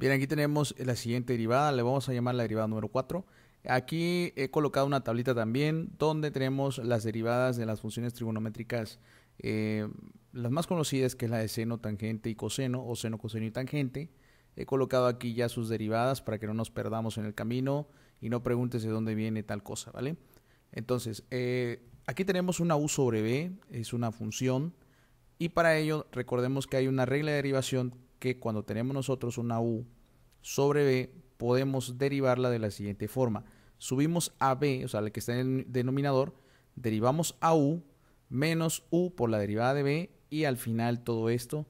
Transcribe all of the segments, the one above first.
Bien, aquí tenemos eh, la siguiente derivada, le vamos a llamar la derivada número 4. Aquí he colocado una tablita también donde tenemos las derivadas de las funciones trigonométricas, eh, las más conocidas que es la de seno, tangente y coseno, o seno, coseno y tangente. He colocado aquí ya sus derivadas para que no nos perdamos en el camino y no preguntes de dónde viene tal cosa, ¿vale? Entonces, eh, aquí tenemos una u sobre b, es una función, y para ello recordemos que hay una regla de derivación que cuando tenemos nosotros una U sobre B, podemos derivarla de la siguiente forma. Subimos a B, o sea, la que está en el denominador, derivamos a U menos U por la derivada de B y al final todo esto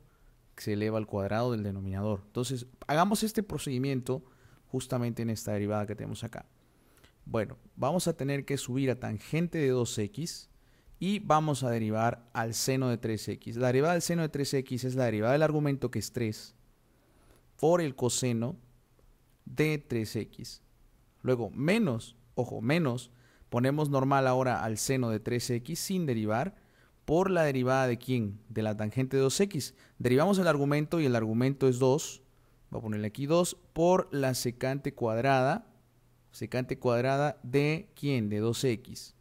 se eleva al cuadrado del denominador. Entonces, hagamos este procedimiento justamente en esta derivada que tenemos acá. Bueno, vamos a tener que subir a tangente de 2x y vamos a derivar al seno de 3x. La derivada del seno de 3x es la derivada del argumento que es 3 por el coseno de 3x. Luego, menos, ojo, menos, ponemos normal ahora al seno de 3x sin derivar por la derivada de quién? De la tangente de 2x. Derivamos el argumento y el argumento es 2, voy a ponerle aquí 2, por la secante cuadrada, secante cuadrada de quién? De 2x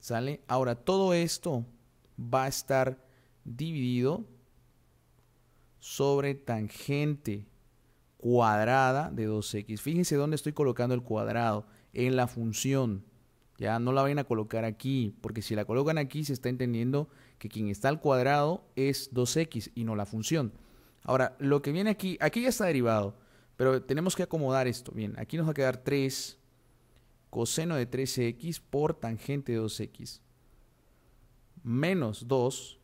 ¿Sale? Ahora, todo esto va a estar dividido sobre tangente cuadrada de 2x. Fíjense dónde estoy colocando el cuadrado, en la función. Ya no la vayan a colocar aquí, porque si la colocan aquí se está entendiendo que quien está al cuadrado es 2x y no la función. Ahora, lo que viene aquí, aquí ya está derivado, pero tenemos que acomodar esto. Bien, aquí nos va a quedar 3 coseno de 13x por tangente de 2x menos 2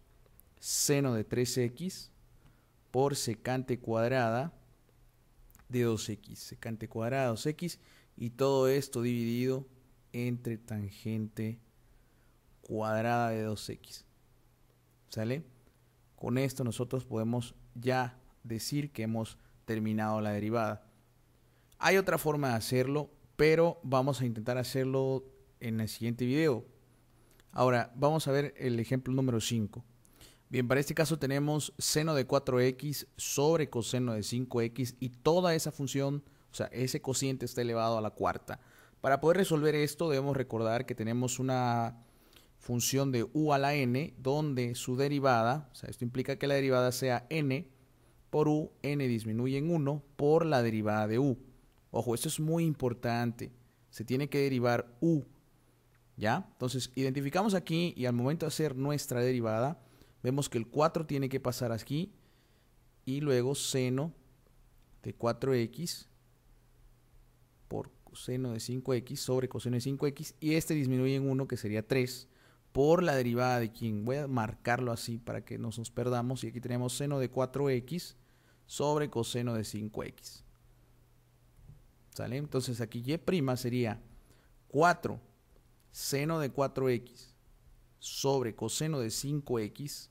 seno de 13x por secante cuadrada de 2x. Secante cuadrada de 2x y todo esto dividido entre tangente cuadrada de 2x. ¿Sale? Con esto nosotros podemos ya decir que hemos terminado la derivada. Hay otra forma de hacerlo pero vamos a intentar hacerlo en el siguiente video. Ahora, vamos a ver el ejemplo número 5. Bien, para este caso tenemos seno de 4x sobre coseno de 5x y toda esa función, o sea, ese cociente está elevado a la cuarta. Para poder resolver esto debemos recordar que tenemos una función de u a la n donde su derivada, o sea, esto implica que la derivada sea n por u, n disminuye en 1 por la derivada de u. Ojo, esto es muy importante. Se tiene que derivar U. ¿Ya? Entonces, identificamos aquí y al momento de hacer nuestra derivada, vemos que el 4 tiene que pasar aquí y luego seno de 4x por seno de 5x sobre coseno de 5x y este disminuye en 1 que sería 3 por la derivada de quien, Voy a marcarlo así para que no nos perdamos y aquí tenemos seno de 4x sobre coseno de 5x. Entonces aquí y' sería 4 seno de 4x sobre coseno de 5x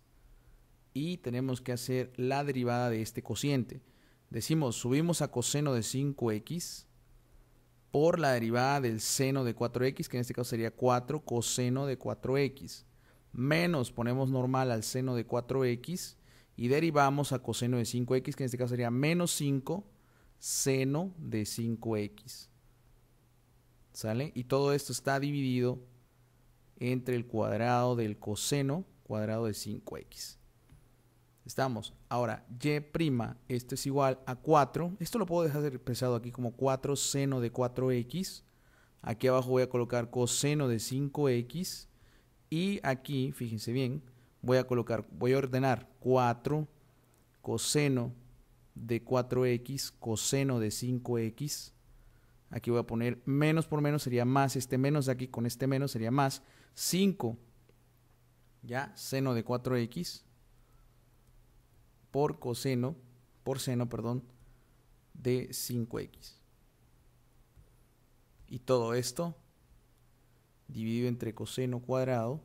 y tenemos que hacer la derivada de este cociente. Decimos, subimos a coseno de 5x por la derivada del seno de 4x, que en este caso sería 4 coseno de 4x, menos ponemos normal al seno de 4x y derivamos a coseno de 5x, que en este caso sería menos 5 seno de 5x. ¿Sale? Y todo esto está dividido entre el cuadrado del coseno cuadrado de 5x. Estamos. Ahora, y', esto es igual a 4. Esto lo puedo dejar expresado aquí como 4 seno de 4x. Aquí abajo voy a colocar coseno de 5x. Y aquí, fíjense bien, voy a colocar, voy a ordenar 4 coseno de 4x coseno de 5x. Aquí voy a poner menos por menos sería más, este menos de aquí con este menos sería más 5, ya, seno de 4x por coseno, por seno, perdón, de 5x. Y todo esto dividido entre coseno cuadrado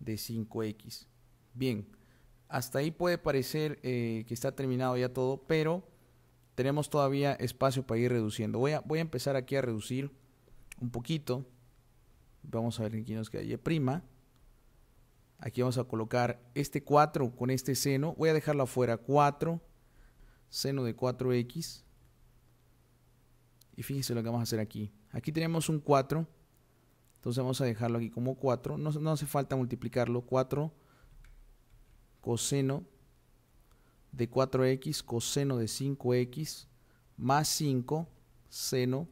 de 5x. Bien hasta ahí puede parecer eh, que está terminado ya todo, pero tenemos todavía espacio para ir reduciendo. Voy a, empezar aquí a reducir un poquito. Vamos a ver aquí nos queda prima. Aquí vamos a colocar este 4 con este seno. Voy a dejarlo afuera. 4, seno de 4x. Y fíjense lo que vamos a hacer aquí. Aquí tenemos un 4. Entonces vamos a dejarlo aquí como 4. No, no hace falta multiplicarlo. 4 coseno de 4x coseno de 5x más 5 seno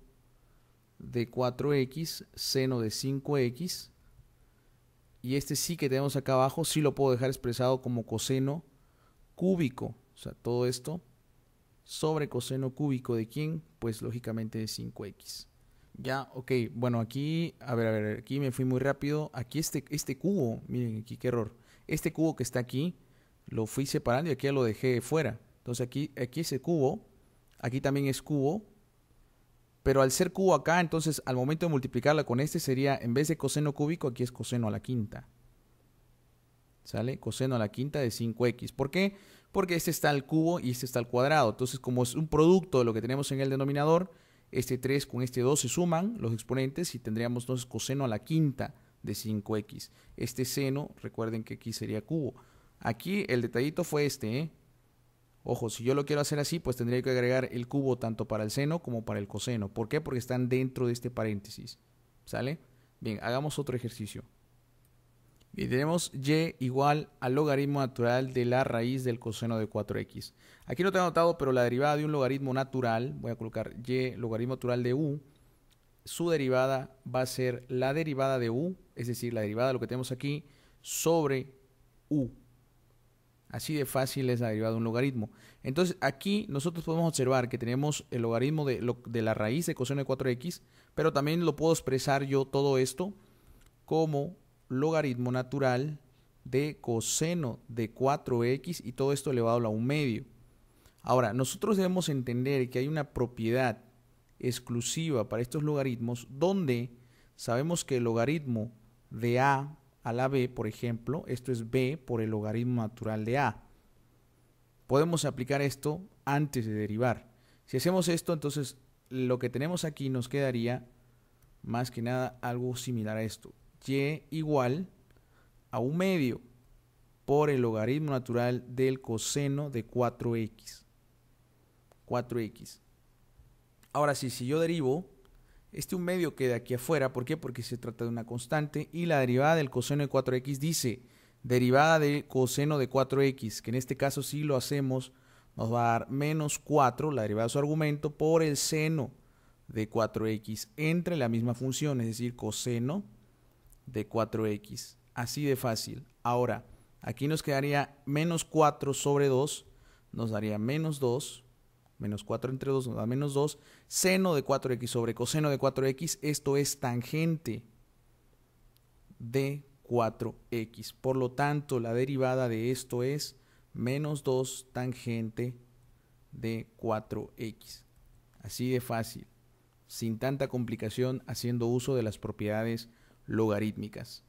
de 4x seno de 5x y este sí que tenemos acá abajo sí lo puedo dejar expresado como coseno cúbico o sea todo esto sobre coseno cúbico de quién pues lógicamente de 5x ya, ok, bueno, aquí, a ver, a ver, aquí me fui muy rápido. Aquí este, este cubo, miren aquí qué error. Este cubo que está aquí, lo fui separando y aquí ya lo dejé fuera. Entonces aquí, aquí es el cubo, aquí también es cubo, pero al ser cubo acá, entonces al momento de multiplicarla con este sería, en vez de coseno cúbico, aquí es coseno a la quinta. ¿Sale? Coseno a la quinta de 5x. ¿Por qué? Porque este está al cubo y este está al cuadrado. Entonces, como es un producto de lo que tenemos en el denominador, este 3 con este 2 se suman los exponentes y tendríamos entonces coseno a la quinta de 5x. Este seno, recuerden que aquí sería cubo. Aquí el detallito fue este, ¿eh? Ojo, si yo lo quiero hacer así, pues tendría que agregar el cubo tanto para el seno como para el coseno. ¿Por qué? Porque están dentro de este paréntesis. ¿Sale? Bien, hagamos otro ejercicio. y tenemos y igual al logaritmo natural de la raíz del coseno de 4x. Aquí no tengo anotado, pero la derivada de un logaritmo natural, voy a colocar y logaritmo natural de u, su derivada va a ser la derivada de u, es decir, la derivada de lo que tenemos aquí, sobre u. Así de fácil es la derivada de un logaritmo. Entonces aquí nosotros podemos observar que tenemos el logaritmo de, la raíz de coseno de 4x, pero también lo puedo expresar yo todo esto como logaritmo natural de coseno de 4x y todo esto elevado a un medio. Ahora, nosotros debemos entender que hay una propiedad exclusiva para estos logaritmos donde sabemos que el logaritmo de a a la b, por ejemplo, esto es b por el logaritmo natural de a. Podemos aplicar esto antes de derivar. Si hacemos esto, entonces lo que tenemos aquí nos quedaría más que nada algo similar a esto. y igual a un medio por el logaritmo natural del coseno de 4x. 4x. Ahora sí, si yo derivo, este un medio queda aquí afuera. ¿Por qué? Porque se trata de una constante y la derivada del coseno de 4x dice derivada del coseno de 4x, que en este caso si lo hacemos nos va a dar menos 4, la derivada de su argumento, por el seno de 4x entre la misma función, es decir, coseno de 4x. Así de fácil. Ahora, aquí nos quedaría menos 4 sobre 2, nos daría menos 2 menos 4 entre 2 nos da menos 2, seno de 4x sobre coseno de 4x, esto es tangente de 4x. Por lo tanto, la derivada de esto es menos 2 tangente de 4x. Así de fácil, sin tanta complicación, haciendo uso de las propiedades logarítmicas.